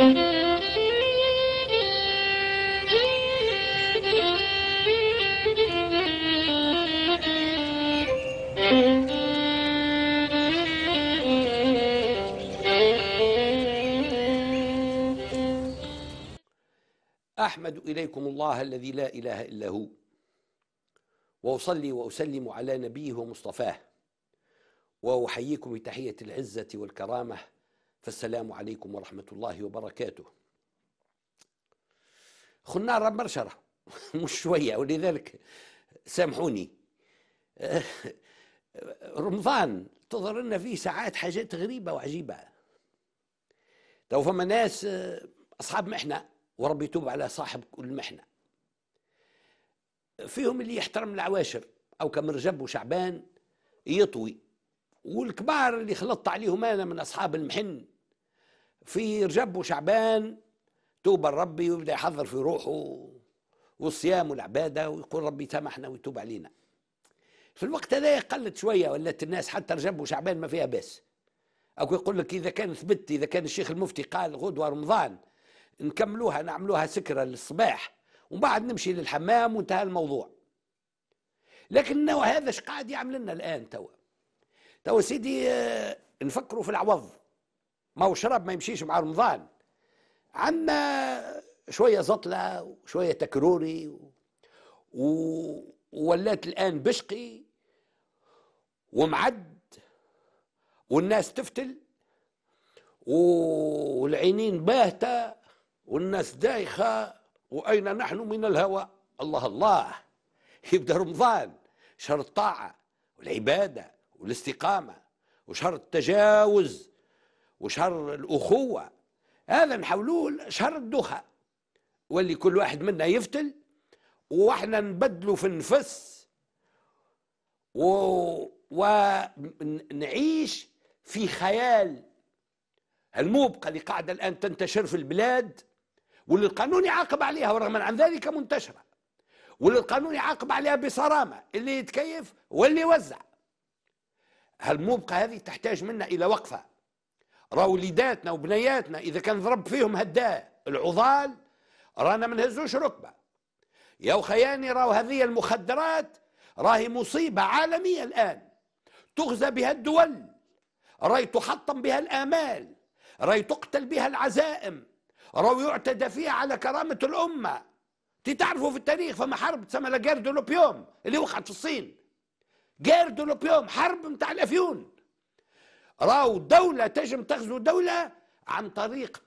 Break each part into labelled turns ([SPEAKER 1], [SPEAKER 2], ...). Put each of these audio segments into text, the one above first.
[SPEAKER 1] احمد
[SPEAKER 2] اليكم الله الذي لا اله الا هو واصلي واسلم على نبيه ومصطفاه واحييكم بتحيه العزه والكرامه فالسلام عليكم ورحمة الله وبركاته خنارة مرشرة مش شوية ولذلك سامحوني رمضان تظهر لنا فيه ساعات حاجات غريبة وعجيبة تو فما ناس أصحاب محنة وربي يتوب على صاحب كل محنة فيهم اللي يحترم العواشر أو كم رجب وشعبان يطوي والكبار اللي خلطت عليهم أنا من أصحاب المحن في رجب وشعبان توب لربي ويبدأ يحضر في روحه والصيام والعبادة ويقول ربي سامحنا ويتوب علينا في الوقت هذا قلت شوية ولات الناس حتى رجب وشعبان ما فيها باس أو يقول لك إذا كان ثبت إذا كان الشيخ المفتي قال غدوة رمضان نكملوها نعملوها سكرة للصباح ومن بعد نمشي للحمام وانتهى الموضوع لكن هذا اش قاعد يعمل لنا الآن توا توا سيدي آه، نفكروا في العوض ما هو شرب ما يمشيش مع رمضان عما شوية زطلة وشوية تكروري و... ولات الآن بشقي ومعد والناس تفتل والعينين باهتة والناس دايخة وأين نحن من الهوى الله الله يبدأ رمضان شهر الطاعة والعبادة والاستقامة وشهر التجاوز وشر الأخوة هذا نحولوه شر الدخة واللي كل واحد منا يفتل واحنا نبدلوا في النفس و... ونعيش في خيال الموبقة اللي قاعدة الآن تنتشر في البلاد واللي القانون يعاقب عليها ورغم عن ذلك منتشرة واللي القانون يعاقب عليها بصرامة اللي يتكيف واللي يوزع هالموبقة هذه تحتاج منا إلى وقفة راه وليداتنا وبنياتنا اذا كان ضرب فيهم هداه العضال رانا ما نهزوش ركبه يا وخياني يعني راهو هذه المخدرات راهي مصيبه عالميه الان تغزى بها الدول راهي تحطم بها الامال راهي تقتل بها العزائم راهو يعتدى فيها على كرامه الامه تي تعرفوا في التاريخ فما حرب تسمى لا لوبيوم اللي وقعت في الصين غير دو لوبيوم حرب نتاع الافيون راو دولة تجم تغزو دولة عن طريق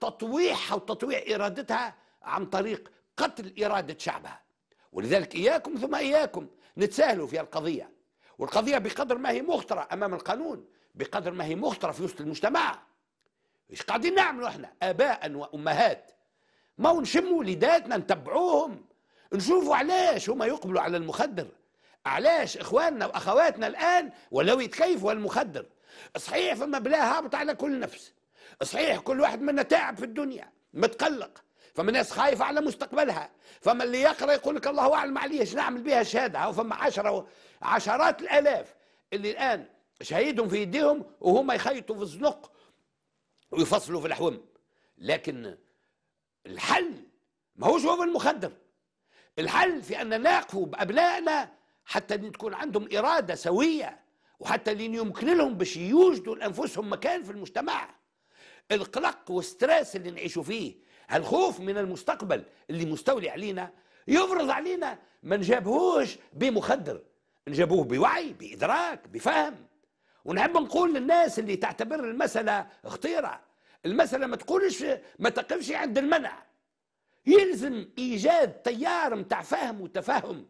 [SPEAKER 2] أو تطويع إرادتها عن طريق قتل إرادة شعبها ولذلك إياكم ثم إياكم نتساهلوا في القضية والقضية بقدر ما هي مخطرة أمام القانون بقدر ما هي مخطرة في وسط المجتمع إيش قاعدين نعملوا إحنا آباء وأمهات ما نشموا وليداتنا نتبعوهم نشوفوا علاش هما يقبلوا على المخدر علاش إخواننا وأخواتنا الآن ولو يتكيفوا المخدر صحيح فما بلا هابط على كل نفس صحيح كل واحد منا تعب في الدنيا متقلق فما ناس خايفة على مستقبلها فما اللي يقرأ يقول لك الله أعلم عليه شنو نعمل بها الشهادة وفما عشرة عشرات الآلاف اللي الآن شهيدهم في يديهم وهم يخيطوا في الزنق ويفصلوا في الحوم لكن الحل ماهوش هو في المخدر الحل في أن ناقفوا بأبنائنا حتى تكون عندهم إرادة سوية وحتى لين يمكن لهم باش يوجدوا لانفسهم مكان في المجتمع القلق والستريس اللي نعيشوا فيه هالخوف من المستقبل اللي مستولي علينا يفرض علينا ما نجابهوش بمخدر نجابوه بوعي بإدراك بفهم ونحب نقول للناس اللي تعتبر المسألة خطيرة المسألة ما تقولش ما تقفش عند المنع يلزم إيجاد تيار متاع فهم وتفاهم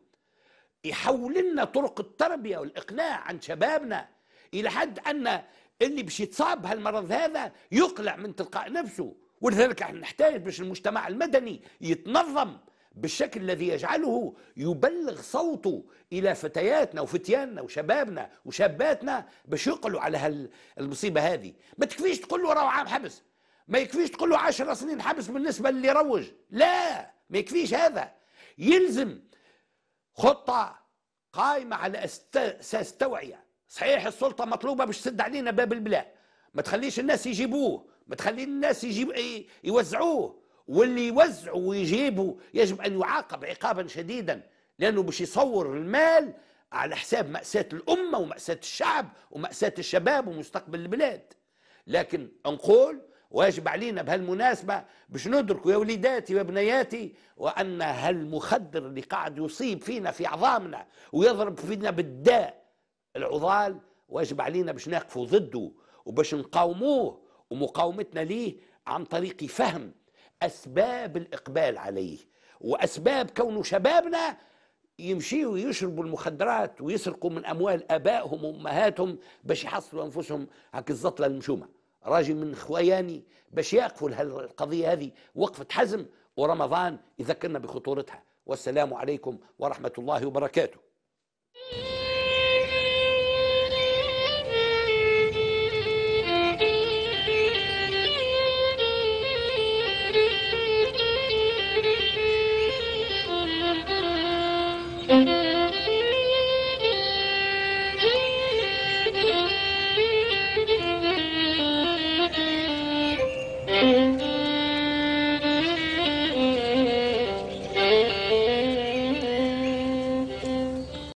[SPEAKER 2] يحول لنا طرق التربيه والاقناع عن شبابنا الى حد ان اللي باش يتصاب هالمرض هذا يقلع من تلقاء نفسه ولذلك احنا نحتاج باش المجتمع المدني يتنظم بالشكل الذي يجعله يبلغ صوته الى فتياتنا وفتياننا وشبابنا وشاباتنا باش يقلوا على هالمصيبه هذه ما تكفيش تقول له راهو عام حبس ما يكفيش تقول له 10 سنين حبس بالنسبه للي يروج لا ما يكفيش هذا يلزم خطة قائمة على أساس توعية صحيح السلطة مطلوبة باش تسد علينا باب البلاء ما تخليش الناس يجيبوه ما تخلي الناس يجيب يوزعوه واللي يوزعوا ويجيبوا يجب أن يعاقب عقابا شديدا لأنه باش يصور المال على حساب مأساة الأمة ومأساة الشعب ومأساة الشباب ومستقبل البلاد لكن نقول واجب علينا بهالمناسبة باش ندركوا يا وليداتي وبنياتي وأن هالمخدر اللي قاعد يصيب فينا في عظامنا ويضرب فينا بالداء العضال واجب علينا باش نقفوا ضده وباش نقاوموه ومقاومتنا ليه عن طريق فهم أسباب الإقبال عليه وأسباب كونه شبابنا يمشيوا ويشربوا المخدرات ويسرقوا من أموال آبائهم وأمهاتهم باش يحصلوا أنفسهم هكذا الزطلة المشومة راجل من خوياني باش يقفوا القضية هذه وقفة حزم ورمضان يذكرنا بخطورتها والسلام عليكم ورحمة الله وبركاته